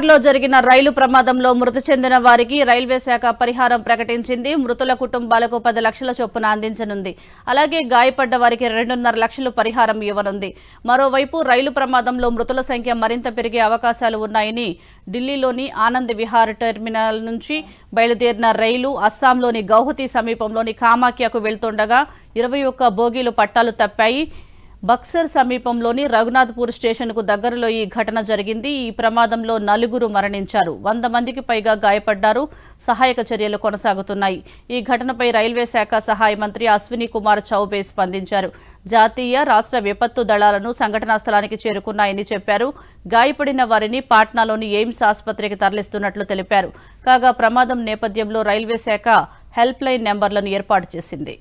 బీహార్లో జరిగిన రైలు ప్రమాదంలో మృతి చెందిన వారికి రైల్వే శాఖ పరిహారం ప్రకటించింది మృతుల కుటుంబాలకు పది లక్షల చొప్పున అందించనుంది అలాగే గాయపడ్డ వారికి రెండున్నర లక్షలు పరిహారం ఇవ్వనుంది మరోవైపు రైలు ప్రమాదంలో మృతుల సంఖ్య మరింత పెరిగే అవకాశాలు ఉన్నాయని ఢిల్లీలోని ఆనంద్ విహార్ టెర్మినల్ నుంచి బయలుదేరిన రైలు అస్సాంలోని గౌహతి సమీపంలోని కామాఖ్యకు వెళ్తుండగా ఇరవై ఒక్క బోగీలు పట్టాలు తప్పాయి బక్సర్ సమీపంలోని రఘునాథ్పూర్ స్టేషన్కు దగ్గరలో ఈ ఘటన జరిగింది ఈ ప్రమాదంలో నలుగురు మరణించారు వంద మందికి పైగా గాయపడ్డారు సహాయక చర్యలు కొనసాగుతున్నాయి ఈ ఘటనపై రైల్వే శాఖ సహాయ మంత్రి అశ్విని కుమార్ చౌబే స్పందించారు జాతీయ రాష్ట్ర విపత్తు దళాలను సంఘటనా స్థలానికి చేరుకున్నాయని చెప్పారు గాయపడిన వారిని పాట్నాలోని ఎయిమ్స్ ఆసుపత్రికి తరలిస్తున్నట్లు తెలిపారు కాగా ప్రమాదం నేపథ్యంలో రైల్వే శాఖ హెల్ప్ లైన్ నెంబర్లను ఏర్పాటు చేసింది